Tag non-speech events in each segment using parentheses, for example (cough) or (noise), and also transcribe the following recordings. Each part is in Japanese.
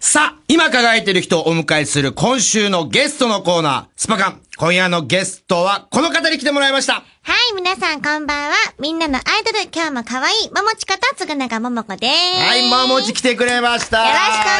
さあ、今輝いてる人をお迎えする今週のゲストのコーナー、スパカン。今夜のゲストはこの方に来てもらいました。はい、皆さんこんばんは。みんなのアイドル、今日も可愛い、ももちことつぐながももこです。はい、ももち来てくれました。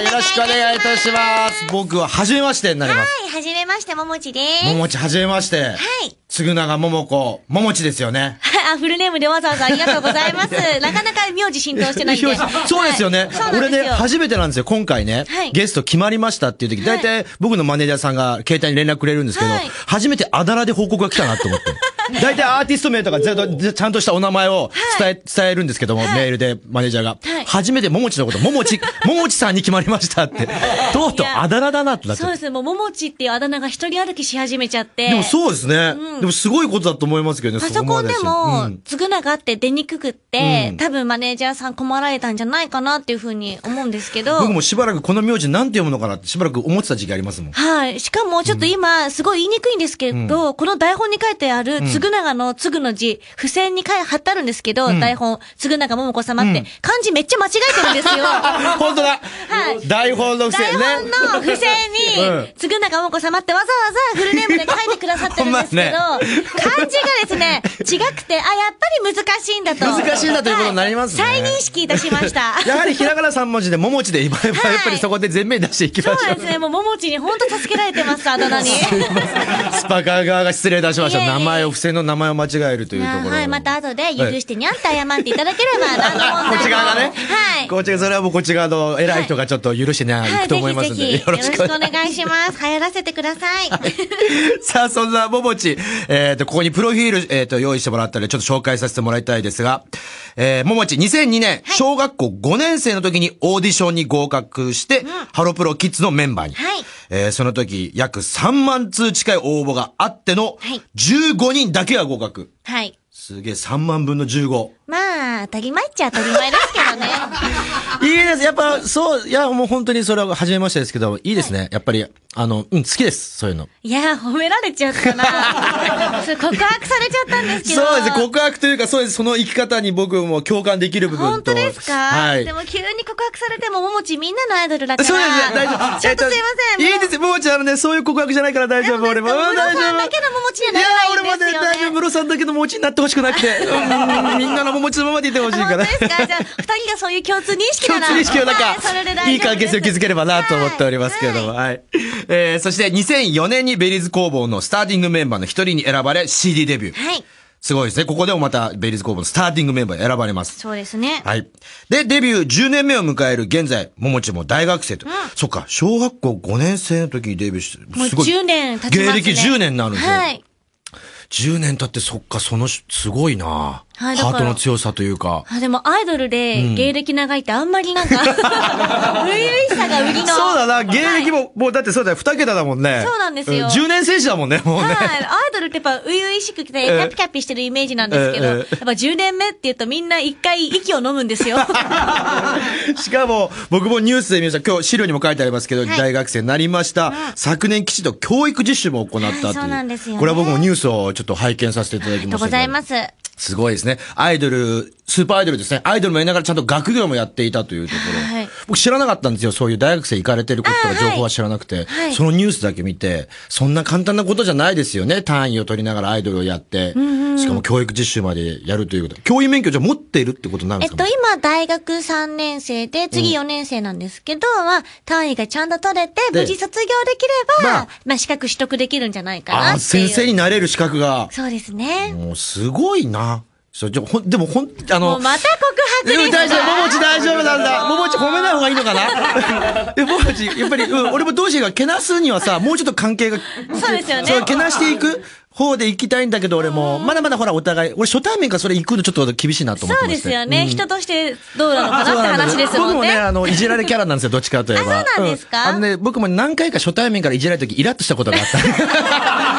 よろしくお願いいたします。僕は初めましてになります。はい、初めまして、ももちです。ももち、初めまして。はい。嗣永桃子、桃地ですよね。はい、あ、フルネームでわざわざありがとうございます。(laughs) なかなか名字浸透してないんで。そうですよね、はい、よ俺ね、初めてなんですよ、今回ね、はい、ゲスト決まりましたっていう時、大体僕のマネージャーさんが携帯に連絡くれるんですけど、はい、初めてあだ名で報告が来たなと思って。(laughs) 大体アーティスト名とかちゃんとしたお名前を伝え、はい、伝えるんですけども、はい、メールでマネージャーが。はい、初めてももちのこと、ももち、ももちさんに決まりましたって。とうとうあだ名だなってなって。そうですもうももちっていうあだ名が一人歩きし始めちゃって。でもそうですね。うんでもすごいことだと思いますけどね、パソコンでも、つぐながあって出にくくって、多分マネージャーさん困られたんじゃないかなっていうふうに思うんですけど。僕もしばらくこの名字なんて読むのかなってしばらく思ってた時期ありますもん。はい。しかもちょっと今、すごい言いにくいんですけど、この台本に書いてある、つぐながのつぐの字、付箋に書い貼ってあるんですけど、台本、つぐながももこ様って、漢字めっちゃ間違えてるんですよ。(laughs) 本当だはい。台本の付箋ね。台本の付箋に、つぐながももこ様ってわざわざフルネームで書いてくださってるんですけど、(laughs) 漢字がですね、違くて、あ、やっぱり難しいんだと。難しいんだということになりますね。はい、再認識いたしました。(laughs) やはりひらがな3文字で、ももちで、今、やっぱりそこで全面出していきましょう、はい。そうですね、もうももちに本当助けられてます、あだ名に。(laughs) スパカー側が失礼いたしました。名前を、不正の名前を間違えるというところ。はい、また後で許してにゃんと謝っていただければ、なの問題こっち側がね。はい。こっち側、それはもうこっち側の偉い人がちょっと許してにゃん、はい、いくと思いますんで、ね、よろしくお願いします。流行らせてください。(laughs) さあ、そんなももち。えっ、と、ここにプロフィール、えっ、と、用意してもらったので、ちょっと紹介させてもらいたいですが、えー、ももち、2002年、小学校5年生の時にオーディションに合格して、ハロプロキッズのメンバーに。はい。えー、その時、約3万通近い応募があっての、15人だけが合格。はい。すげえ、3万分の15。まあ、あ当たり前っちゃ当たり前ですけどね。(laughs) いいです。やっぱ、そう、いや、もう本当にそれは初めましてですけど、いいですね。はい、やっぱり、あの、うん、好きです。そういうの。いや、褒められちゃったな (laughs) 告白されちゃったんですけど。そうです。告白というか、そうです。その生き方に僕も共感できる部分と。本当ですかはい。でも急に告白されても、ももちみんなのアイドルだから。そうです。大丈夫。ちょっとすいません。いいです。ももち、あのね、そういう告白じゃないから大丈夫。も俺も。大丈夫。ももいんや、俺も大丈夫。ムロさんだけのももちになってほしくなくて。みんなのももちのままでててほしいかな。ですかじゃあ、二人がそういう共通認識なら。共通認識の中、い、いい関係性を築ければなと思っておりますけれども、はい。はい、えー、そして2004年にベリーズ工房のスターティングメンバーの一人に選ばれ CD デビュー。はい。すごいですね。ここでもまたベリーズ工房のスターティングメンバー選ばれます。そうですね。はい。で、デビュー10年目を迎える現在、ももちも大学生と。うん、そっか、小学校5年生の時にデビューして、もう10年経ちますね。芸歴10年になるんですよ。はい。10年経ってそっか、その、すごいなはい、ハートの強さというか。あでもアイドルで芸歴長いってあんまりなんか、(laughs) 初、々、しさが売りの。そうだな、芸歴も、はい、もうだってそうだよ、二桁だもんね。そうなんですよ。10年選手だもんね、もうね。はい、トルってやっぱ、初々しくて、キャピキャピしてるイメージなんですけど、やっぱ10年目って言うとみんな一回息を飲むんですよ。(laughs) しかも、僕もニュースで見ました。今日資料にも書いてありますけど、はい、大学生になりました。昨年、基地と教育実習も行ったという。そうなんですよ、ね、これは僕もニュースをちょっと拝見させていただきました。ありがとうございます。すごいですね。アイドル、スーパーアイドルですね。アイドルもやりながらちゃんと学業もやっていたというところ。はい、僕知らなかったんですよ。そういう大学生行かれてることとか情報は知らなくて、はい、そのニュースだけ見て、そんな簡単なことじゃないですよね。単位を取りながらアイドルをやって、うんうん、しかも教育実習までやるということ。教員免許じゃ持っているってことなんですか、ね、えっと、今大学3年生で、次4年生なんですけど、うん、は、単位がちゃんと取れて、無事卒業できれば、まあ、まあ、資格取得できるんじゃないかなっていう。あ、先生になれる資格が。そうですね。もうすごいな。そうほんでもほんあのもうまた告白うん大丈夫ももち大丈夫なんだももち褒めない方がいいのかなでももちやっぱり、うん、俺もどうしようかけなすにはさもうちょっと関係がそうですよねけなしていく方で行きたいんだけど、俺も、まだまだほら、お互い、俺初対面からそれ行くのちょっと厳しいなと思ってそうですよね、うん、人としてどうなのかなって話ですもんね。僕もね、あの、いじられキャラなんですよ、どっちかといえば。あ、そうなんですか、うん、あのね、僕も何回か初対面からいじられた時、イラッとしたことがあった。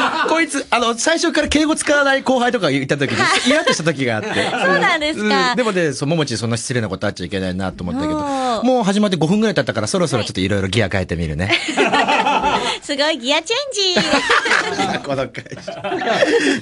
(laughs) こいつ、あの、最初から敬語使わない後輩とかいた時に、イラッとした時があって。(laughs) そうなんですか。うん、でもね、そももちそんな失礼なことあっちゃいけないなと思ったけど、もう始まって5分ぐらい経ったから、そろそろちょっといろいろギア変えてみるね。(laughs) すごいギアチェンジ。(laughs) この会社。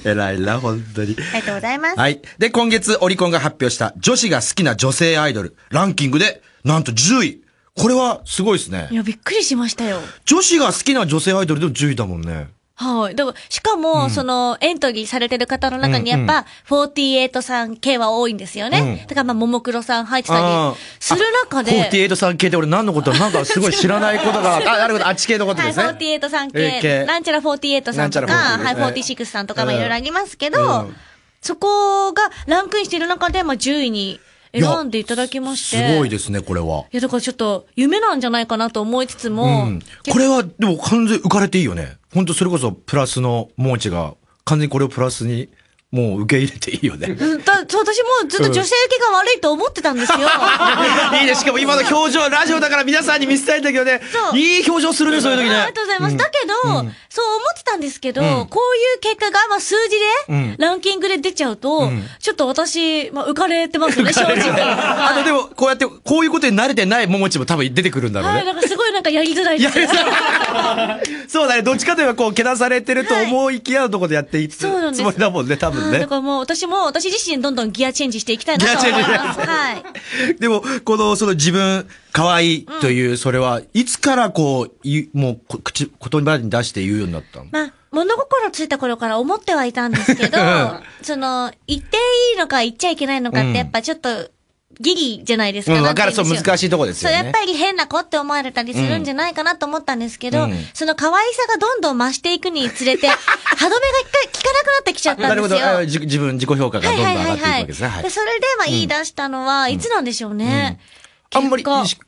偉いな、本当に。ありがとうございます。はい。で、今月、オリコンが発表した女子が好きな女性アイドル、ランキングで、なんと10位。これはすごいですね。いや、びっくりしましたよ。女子が好きな女性アイドルでも10位だもんね。はい。でも、しかも、うんその、エントリーされてる方の中に、やっぱ、48さん系は多いんですよね。うんだから、まあ、ももクロさん入ってたあーりする中で、48さん系って俺何のことなんかすごい知らないことが、(laughs) あ、なるほど、あっち系のことはい、ですね。48さんえー系系、なんちゃら48さんとか、はい、はい、4 46さんとかもいろいろありますけど、うんそこがランクインしてる中で、まあ、10位に選んでいただきまして。すごいですね、これは。いや、だからちょっと、夢なんじゃないかなと思いつつも、うん。これは、でも完全に浮かれていいよね。本当それこそプラスのモーチが完全にこれをプラスにもう受け入れていいよね。うん、私もずっと女性受けが悪いと思ってたんですよ。(laughs) いいね。しかも今の表情、ラジオだから皆さんに見せたいんだけどね。いい表情するね、そういう時ね。ありがとうございます。うん、だけど、うん、そう思ってたんですけど、こういう結果が、まあ数字で、ランキングで出ちゃうと、ちょっと私、まあ浮かれてますね、正直。あの、でも、こうやって、こういうことに慣れてないももちも多分出てくるんだろうね。はい、なんかすごいなんかやりづらいです。そうだね。どっちかといえば、こう、けなされてると思いきやのとこでやっていつつもりだもんね、多分。分ね。だからもう私も、私自身どんどんギアチェンジしていきたいなと思います。ギアチェンジはい。(laughs) でも、この、その自分、可愛いという、それは、いつからこう、いもう、口、言葉に出して言うようになったのまあ、物心ついた頃から思ってはいたんですけど、(laughs) その、言っていいのか言っちゃいけないのかって、やっぱちょっと、ギリじゃないですか。うん、わかる、そう、難しいとこですよね。そう、やっぱり変な子って思われたりするんじゃないかなと思ったんですけど、うん、その可愛さがどんどん増していくにつれて、(laughs) 歯止めが一回効かなくなってきちゃったんですよ。なるほど、自分、自己評価がどんどん上がっていくわけですね。はい、はい、それで、まあ、言い出したのは、いつなんでしょうね。あんまり、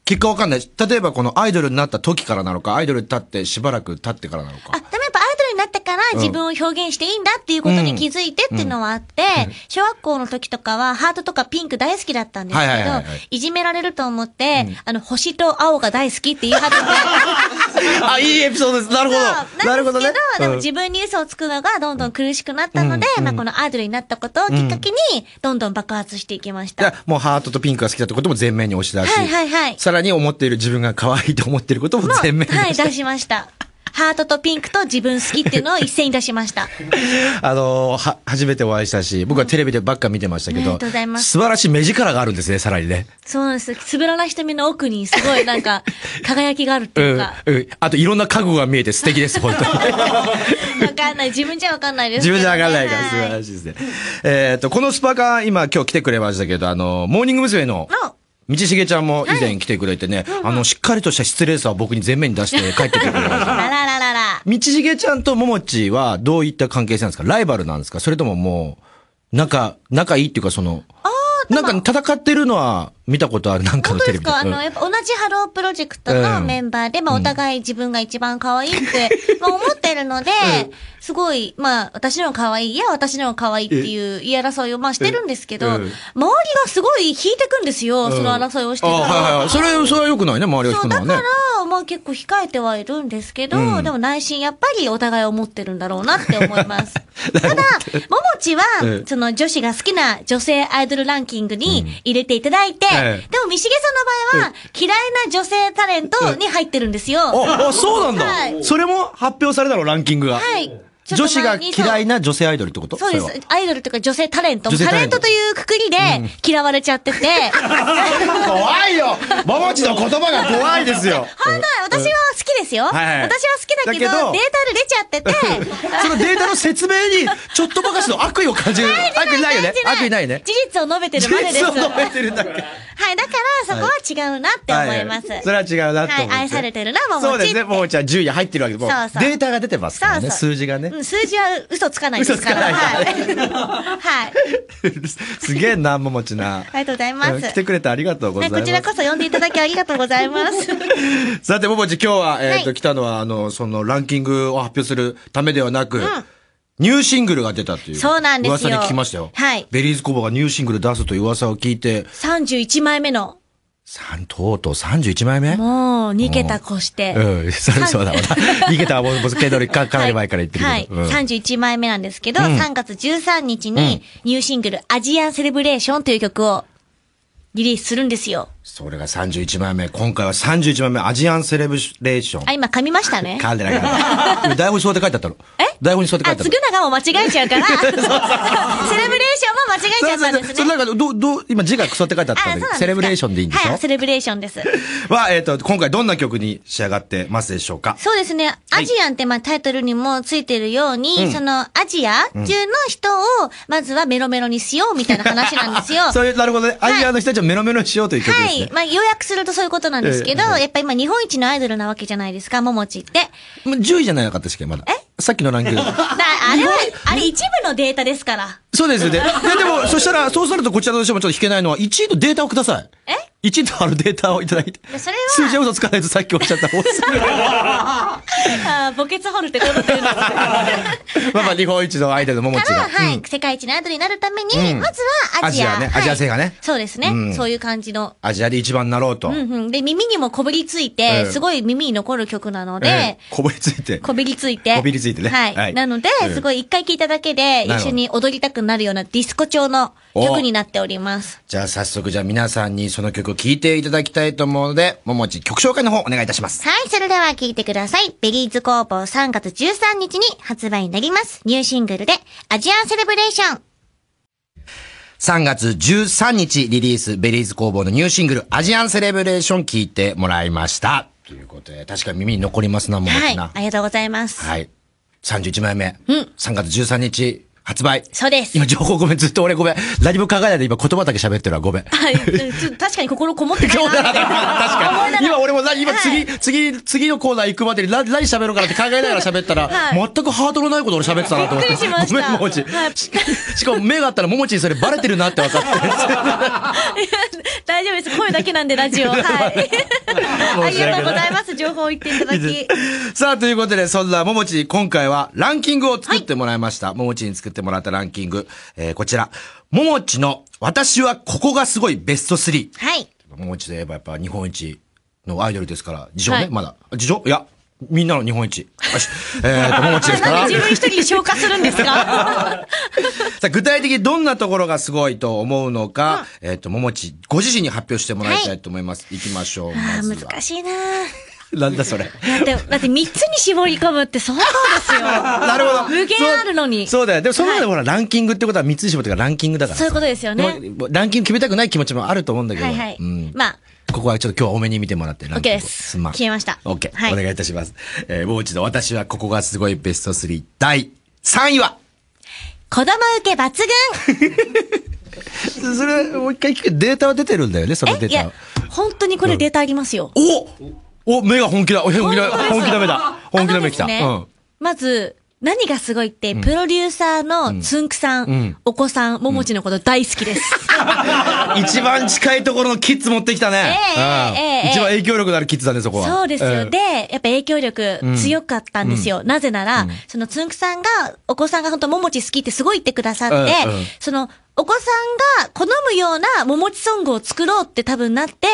結果わかんない。例えばこのアイドルになった時からなのか、アイドル立ってしばらく経ってからなのか。あ、ったから自分を表現していいんだっていうことに気づいてっていうのはあって、小学校の時とかはハートとかピンク大好きだったんですけど、いじめられると思って、あの、星と青が大好きって言い始めて。(laughs) あ、いいエピソードです。なるほど。なるほどね。でも自分に嘘をつくのがどんどん苦しくなったので、まあこのアイドルになったことをきっかけに、どんどん爆発していきました。もうハートとピンクが好きだってことも全面に押し出し、はいはいはい。さらに思っている自分が可愛いと思っていることも全面に押し出し。はい、出しました。ハートとピンクと自分好きっていうのを一斉に出しました。(laughs) あのは、初めてお会いしたし、僕はテレビでばっか見てましたけど、ありがとうございます。素晴らしい目力があるんですね、さらにね。そうなんです。つぶらな瞳の奥にすごいなんか、(laughs) 輝きがあるっていうか。うん、うん、あといろんな家具が見えて素敵です、本当に。(laughs) わかんない。自分じゃわかんないです、ね、自分じゃわかんないから、素晴らしいですね。えっと、このスパが今今日来てくれましたけど、あの、モーニング娘。の、の道重ちゃんも以前来てくれてね、はいあの、しっかりとした失礼さを僕に前面に出して (laughs) 帰ってきてくれました。らららら。道重ちゃんとももちはどういった関係性なんですかライバルなんですかそれとももう、仲、仲いいっていうかその、なんか戦ってるのは、見たことある、なんかのテレビで。本当ですか、うん、あの、やっぱ同じハロープロジェクトのメンバーで、うん、まあお互い自分が一番可愛いって、(laughs) まあ思ってるので、うん、すごい、まあ私の可愛い、いや私の可愛いっていう言い争いをまあしてるんですけど、周りがすごい引いてくんですよ、その争いをしてから。はいはい。それ、それは良くないね、周り引くのはね。そう、だから、まあ結構控えてはいるんですけど、でも内心やっぱりお互い思ってるんだろうなって思います。(laughs) ただ、ももちは、その女子が好きな女性アイドルランキングに入れていただいて、でも、三重さんの場合は、嫌いな女性タレントに入ってるんですよ。あ、そうなんだ、それも発表されたの、ランキングが。はい。女子が嫌いな女性アイドルってことそうです。アイドルとか女性タレント。タレントというくくりで嫌われちゃってて。(laughs) 怖いよももちの言葉が怖いですよ。本当私は好きですよ。私は好きだけど、データで出ちゃってて。(laughs) そのデータの説明に、ちょっとばかしの悪意を感じる。(laughs) 悪意ないよね。悪意ないね。事実を述べてるまでです。事実を述べてるだけ。はい、だからそこは違うなって思います。それは違うなってはい、愛されてるな、ももち。そうですね、ももちは10位入ってるわけで、もうデータが出てますからね、数字がね。数字は嘘つかないですから。(laughs) はい。すげえな、ももちな。ありがとうございます。来てくれてありがとうございます。こちらこそ呼んでいただきありがとうございます。(laughs) さて、ももち今日は、えっと、来たのは、あの、そのランキングを発表するためではなく、ニューシングルが出たっていう。そうなんです噂に聞きましたよ。はい。ベリーズコ房がニューシングル出すという噂を聞いて。31枚目の。三、とうとう31枚目もう、2桁越して。うん、うそうだわな。2桁はもう、けどりか、かなり前から言ってるけど。はい、うん、31枚目なんですけど、3月13日に、ニューシングル、アジアンセレブレーションという曲をリリースするんですよ。それが31枚目。今回は31枚目、アジアンセレブレーション。あ、今噛みましたね。噛んでないから。台本にそうって書いてあったの。え台本にそうって書いてあったの。あ、嗣永も間違えちゃうから。(laughs) セレブレーションも間違えちゃったんですね。そうなんか、ど、ど、今字がそって書いてあったんで、セレブレーションでいいんでしょはい、セレブレーションです。は、えっ、と、今回どんな曲に仕上がってますでしょうかそうですね。アジアンって、まあ、タイトルにもついてるように、その、アジア中の人を、まずはメロメロにしようみたいな話なんですよ。(laughs) そういう、なるほどね。アジアの人たちをメロメロにしようという曲ですね。まあ、要約するとそういうことなんですけど、やっぱ今日本一のアイドルなわけじゃないですか、ももちって。10位じゃないかったっけ、まだ。えさっきのランキング。だあれは、あれ一部のデータですから。そうですよね。で、でも、そしたら、そうするとこちらの人もちょっと引けないのは、1位のデータをください。え一度あるデータをいただいて、それは数字は嘘つかないとさっきおっしゃった方です。(laughs) ああ、墓穴掘るってことってんまあまあ、日本一のアイドルのももちが。はい、世界一のアイドルになるために、まずはアジア。アジアね、アジア性がね。そうですね、そういう感じの。アジアで一番になろうと。うんうん。で、耳にもこびりついて、すごい耳に残る曲なので。こびりついて。こびりついて。こびりついてね。はい。なので、すごい一回聴いただけで、一緒に踊りたくなるようなディスコ調の曲になっております。じゃあ早速、じゃあ皆さんにその曲曲聴いていただきたいと思うので、ももち曲紹介の方お願いいたします。はい、それでは聴いてください。ベリーズ工房3月13日に発売になります。ニューシングルで、アジアンセレブレーション。3月13日リリース、ベリーズ工房のニューシングル、アジアンセレブレーション聴いてもらいました。ということで、確かに耳に残りますな、ももちな。はい、ありがとうございます。はい。31枚目。うん。3月13日、発売。そうです。今情報ごめん、ずっと俺ごめん。何も考えないで今言葉だけ喋ってるわ、ごめん。はい。ちょっと確かに心こもってないな。確かに。今俺も何、今次、はい、次、次のコーナー行くまでに何、何喋ろうかなって考えながら喋ったら、はい、全くハードルないこと俺喋ってたなと思って。びっくりしました。ごめん、ももち。はい、ししかも目があったらももちにそれバレてるなって分かって。大丈夫です。声だけなんで、ラジオ。はい。(laughs) ありがとうございます。情報を言っていただき。(laughs) さあ、ということで、そんなももち、今回はランキングを作ってもらいました。ももちに作っててもらったランキング、えー、こちら、ももちの、私はここがすごいベスト3。はい。ももちといえばやっぱ日本一のアイドルですから、事情ね、はい、まだ。事情いや、みんなの日本一。えっ、ー、と、ももちですから。自分一人に消化するんですか (laughs) さあ、具体的にどんなところがすごいと思うのか、えっ、と、ももち、ご自身に発表してもらいたいと思います。はい、いきましょう。まずは難しいな (laughs) なんだそれ。て、だって3つに絞り込むって相当ですよ。(laughs) なるほど。無限あるのに。そうだよ。でもその中でほら、ランキングってことは3つに絞ってからランキングだから。そういうことですよね。ランキング決めたくない気持ちもあると思うんだけど。はいはい。うん、まあ。ここはちょっと今日多めに見てもらって。OK です。ま消えました。OK。はい、お願いいたします。えー、もう一度私はここがすごいベスト3第3位は子供受け抜群 (laughs) それ、もう一回聞く。データは出てるんだよね、そのデータ。いや、本当にこれデータありますよ。おお、目が本気だ。本気だ。本気だ目だ。本気だ目来た。ね、うん。まず、何がすごいって、プロデューサーのつんくさん、うん、お子さん、ももちのこと大好きです。一番近いところのキッズ持ってきたね。えー、えー、一番影響力のあるキッズだね、そこは。そうですよ。えー、で、やっぱ影響力強かったんですよ。うん、なぜなら、うん、そのつんくさんが、お子さんが本当ももち好きってすごい言ってくださって、その、お子さんが好むような桃地ソングを作ろうって多分なって、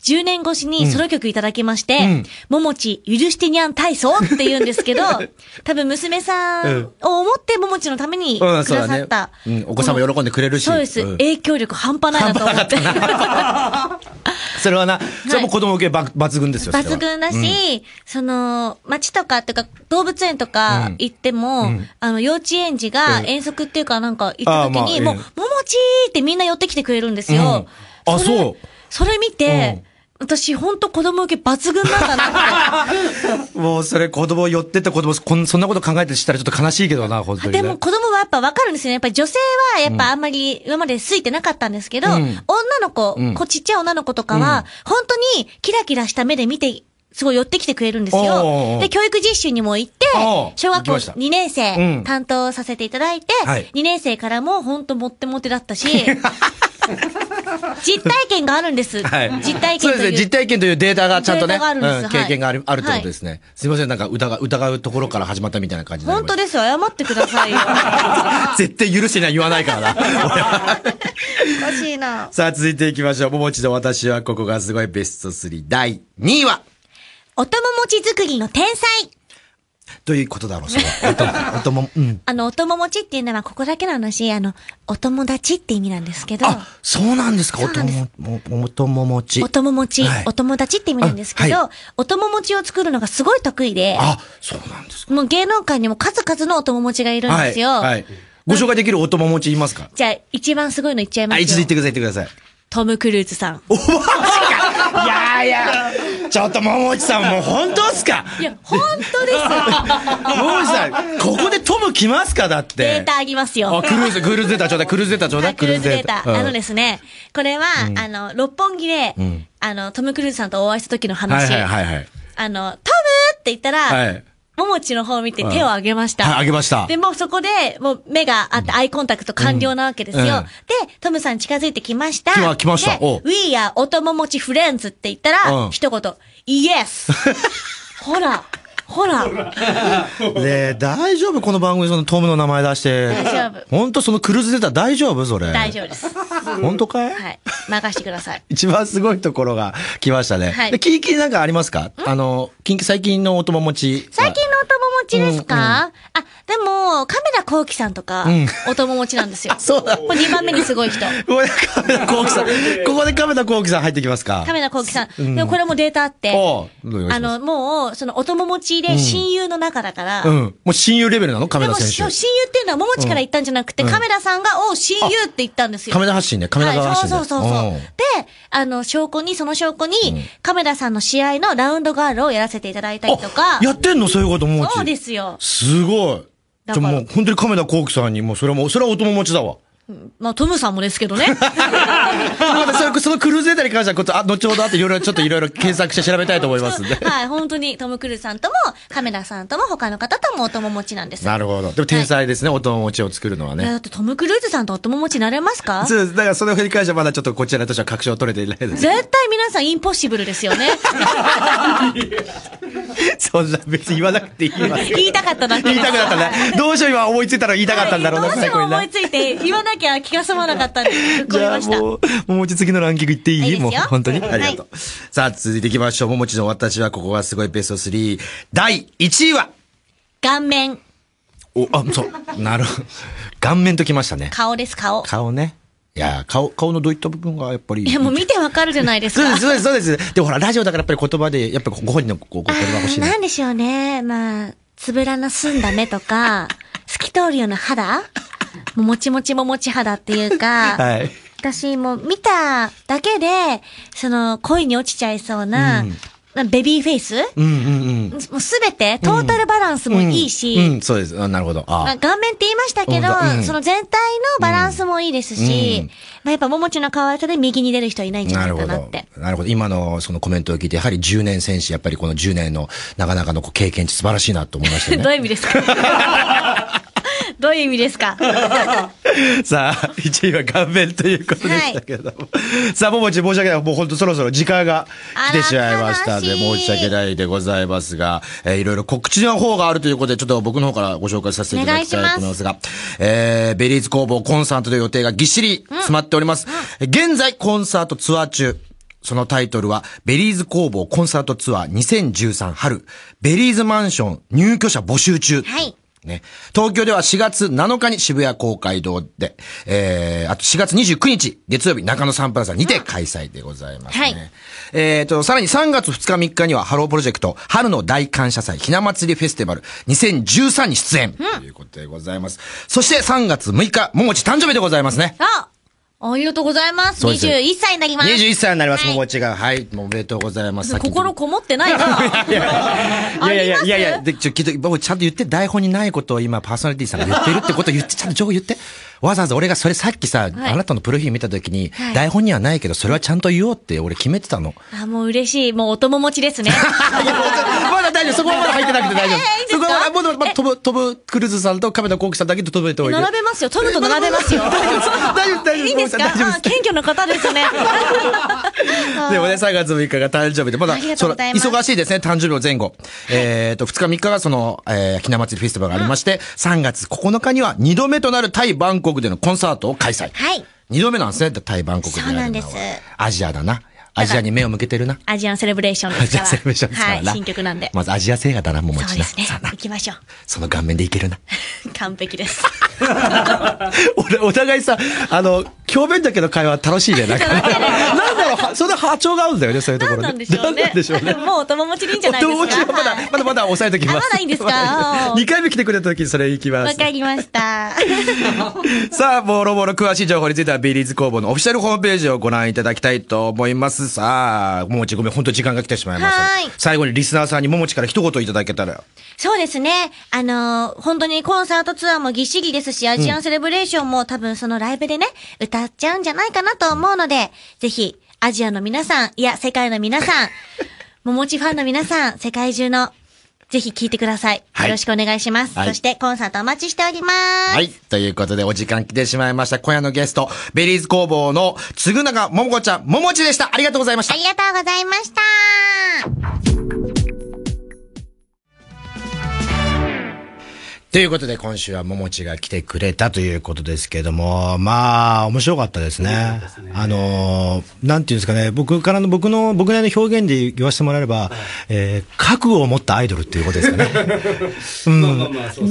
10年越しにソロ曲いただきまして、うん、桃地許してにゃん体操って言うんですけど、(laughs) 多分娘さんを思って桃地のためにくださった、うんねうん。お子さんも喜んでくれるし。そうです、影響力半端ないなと思って。(laughs) (laughs) それはな、それも子供受け抜群ですよ、抜群だし、その、街とか、っていうか、動物園とか行っても、あの、幼稚園児が遠足っていうか、なんか行った時に、もう、ももちーってみんな寄ってきてくれるんですよ。あ、そう。それ見て、私、ほんと子供受け抜群なんだなって。もうそれ子供寄ってっ子供こん、そんなこと考えてしたらちょっと悲しいけどな、本当に、ね、でも子供はやっぱわかるんですよね。やっぱり女性はやっぱあんまり今まで好いてなかったんですけど、うん、女の子、うん、こちっちゃい女の子とかは、ん、本当にキラキラした目で見て、すごい寄ってきてくれるんですよ。で、教育実習にも行って、小学校2年生担当させていただいて、は2年生からも本当もってもってだったし、(laughs) 実体験があるんです。はい、実体験そうですね。実体験というデータがちゃんとね、うん、経験がある,、あるってことですね。はい、すみません、なんか疑疑うところから始まったみたいな感じで。本当です謝ってくださいよ。(laughs) 絶対許してない言わないからな。おかしいな。(laughs) さあ、続いていきましょう。ももちの私はここがすごいベスト3。第2位は、おとももち作りの天才。ということだろう、それは。お (laughs) とも、うん。あの、お友持ちっていうのは、ここだけの話、あの、お友達って意味なんですけど。あ、そうなんですか、おとも、お友持ち。お友持ち、はい、お友達って意味なんですけど、はい、お友持ちを作るのがすごい得意で。あ、そうなんですか。もう芸能界にも数々のお友持ちがいるんですよ。はい。はい、ご紹介できるお友持ちいますかじゃあ、一番すごいのいっちゃいますよ。あ、一度言ってください、言ってください。トム・クルーズさん。おいやいや、ちょっと桃内さん、もう本当っすかいや、本当ですよ。桃内さん、ここでトム来ますかだって。データあげますよ。あ、クルーズ、クルーズデータちょうだい、クルーズデータちょうだい。クルーズデータ。あのですね、これは、あの、六本木で、あの、トム・クルーズさんとお会いした時の話。はいはいはい。あの、トムって言ったら、はいももちの方を見て手をあげました。はい、げました。で、もうそこで、もう目があって、アイコンタクト完了なわけですよ。うんうん、で、トムさん近づいてきました。来来ました。We are おとももちフレンズって言ったら、うん、一言、イエスほらほら。(laughs) で、大丈夫この番組そのトムの名前出して。大丈夫。本当そのクルーズ出たら大丈夫それ。大丈夫です。本当かいはい。任してください。一番すごいところが来ましたね。はい。で、キリキリなんかありますかあの、最近のお友持ち。最近のお友持ち持ちですか、うんうん、あ、でも、亀田光輝さんとか、お友持ちなんですよ。(laughs) そうだ。こ2番目にすごい人。(laughs) ここで亀田光輝さん。(laughs) ここで亀田光輝さん入ってきますか亀田光輝さん。でもこれもデータあって。あの、もう、そのお友持ちで親友の中だから。うん。もう親友レベルなの亀田選手。でも、親友っていうのは桃地から言ったんじゃなくて、亀田さんが、お親友って言ったんですよ。亀田発信ね。亀田発信、はい、そうそうそうそう。で、あの、証拠に、その証拠に、亀田さんの試合のラウンドガールをやらせていただいたりとか。やってんのそういうこともう。そうですですよ。すごい。だじゃもう本当に亀田光輝さんにもうそれはもうそれはお友持ちだわ。まあ、トムさんもですけどね。(laughs) まそれそのクルーズエタに関してはこあ後ほどあといろいろちょっといろいろ検索して調べたいと思いますんで。(laughs) はい、本当にトム・クルーズさんとも、亀田さんとも、他の方ともお友持ちなんです。なるほど。でも天才ですね、お友持ちを作るのはね。だってトム・クルーズさんとお友持ちになれますかそうです。だからそれを振り返してまだちょっとこちらとしては確証取れていないです。絶対皆さんインポッシブルですよね。(laughs) (laughs) そんな別に言わなくていいわ。(laughs) 言いたかったな。言いたかったね。(laughs) どうしよう今思いついたら言いたかったんだろうな、うしよう思いついて言わなきゃ気が済まなかったんで、じゃあもう、ももち次のランキングいっていいもう本当に、ありがとう。さあ、続いていきましょう。ももちの私はここがすごいベスト3。第1位は顔面。お、あ、そう。なるほど。顔面ときましたね。顔です、顔。顔ね。いや、顔、顔のどういった部分がやっぱり。いや、もう見てわかるじゃないですか。(laughs) そうです、そうです、でもほら、ラジオだからやっぱり言葉で、やっぱご本人のご言葉欲しいな。なんでしょうね。まあ、つぶらな澄んだ目とか、(laughs) 透き通るような肌もちもちももち肌っていうか、はい、私も見ただけで、その恋に落ちちゃいそうな、うん、ベビーフェイスうんうんうん。すべて、トータルバランスもいいし。うん、うんうん、そうです。あなるほど。あ、まあ、顔面って言いましたけど、うん、その全体のバランスもいいですし、まあやっぱ、ももちの可愛さで右に出る人いないんじゃないかなって。なるほど。今のそのコメントを聞いて、やはり10年戦士、やっぱりこの10年のなかなかの経験値素晴らしいなと思いましたね。(laughs) どういう意味ですか (laughs) どういう意味ですか (laughs) さあ、1位は顔面ということでしたけれども。はい、さあ、ももち申し訳ない。もう本当そろそろ時間が来てしまいましたので、申し訳ないでございますが、えー、いろいろ告知の方があるということで、ちょっと僕の方からご紹介させていただきたいと思いますが、すえー、ベリーズ工房コンサートの予定がぎっしり詰まっております。うん、現在、コンサートツアー中。そのタイトルは、ベリーズ工房コンサートツアー2013春、ベリーズマンション入居者募集中。はい。ね。東京では4月7日に渋谷公会堂で、えー、あと4月29日、月曜日、中野サンプラザにて開催でございますね。はい、えっ、と、さらに3月2日3日には、ハロープロジェクト、春の大感謝祭、ひな祭りフェスティバル2013に出演、うん、ということでございます。そして3月6日、ももち誕生日でございますね。あおりがとうございます。21歳になります。21歳になります、ももちが。はい、おめでとうございます。心こもってないな。(laughs) いやいやいやいやいや、で、ちょ、きっと、僕ちゃんと言って、台本にないことを今、パーソナリティさんが言ってるってことを言って、ちゃんと情報言って。わざわざ俺がそれさっきさ、あなたのプロフィール見たときに、台本にはないけど、それはちゃんと言おうって俺決めてたの。あ、もう嬉しい。もうお友持ちですね。まだ大丈夫。そこはまだ入ってなくて大丈夫。そこはまう、飛ぶ、飛ぶ、クルーズさんと亀田光輝さんだけと飛べておいて。並べますよ。トムと並べますよ。(laughs) 大丈夫、大丈夫。ですか謙虚な方ですね。(laughs) でもね、3月6日が誕生日で、まだ、そ忙しいですね、誕生日の前後。えっと、2日3日がその、えー、ひな祭りフェスティバルがありまして、3月9日には2度目となるタイ・バンコクでのコンサートを開催。はい。2度目なんですね、タイ・バンコクで。そうなんです。アジアだな。アジアに目を向けてるな。アジアンセレブレーションですから。アジアンセレブレーションですからはい、新曲なんで。まずアジア制画だな、ももちな。そうですね。行きましょう。その顔面でいけるな。(laughs) 完璧です。(laughs) お互いさ、あの、表面だけの会話楽しいゃなんか、(laughs) ね、それ波長が合うんだよね、そういうところなんでしょうね。でももう友持ちでいいんじゃないですか。まだ、まだまだ抑えおきます。まだいいんですか。2回目来てくれた時にそれ行きます。わかりました。(laughs) さあ、ボロボロ詳しい情報については、ビリーズ工房のオフィシャルホームページをご覧いただきたいと思います。さあ、ももちごめん、本当時間が来てしまいました。最後にリスナーさんにももちから一言いただけたら。そうですね。あのー、本当にコンサートツアーもぎっしりですし、アジアンセレブレーションも多分そのライブでね、歌っちゃうんじゃないかなと思うので、ぜひ、アジアの皆さん、いや、世界の皆さん、ももちファンの皆さん、世界中のぜひ聞いてください。よろしくお願いします。はい、そして、コンサートお待ちしております。はい。ということで、お時間来てしまいました。今夜のゲスト、ベリーズ工房の、嗣永ももこちゃん、ももちでした。ありがとうございました。ありがとうございました。ということで、今週はももちが来てくれたということですけども、まあ、面白かったですね。すねあの、なんていうんですかね、僕からの、僕の、僕なりの表現で言わせてもらえれば、えー、覚悟を持ったアイドルっていうことですかね。(laughs) うん。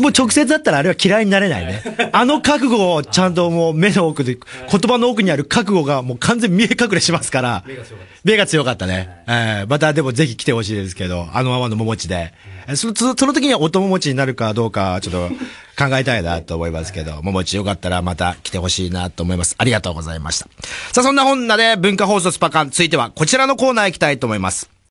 もう直接だったらあれは嫌いになれないね。あの覚悟をちゃんともう目の奥で、言葉の奥にある覚悟がもう完全に見え隠れしますから、目が強かったね。はい、えー、またでもぜひ来てほしいですけど、あのままのももちで。その、その時にはお友達になるかどうか、ちょっと (laughs) 考えたいなと思いますけど、ももちよかったらまた来てほしいなと思います。ありがとうございました。さあ、そんな本なで文化放送スパ缶、続いてはこちらのコーナー行きたいと思います。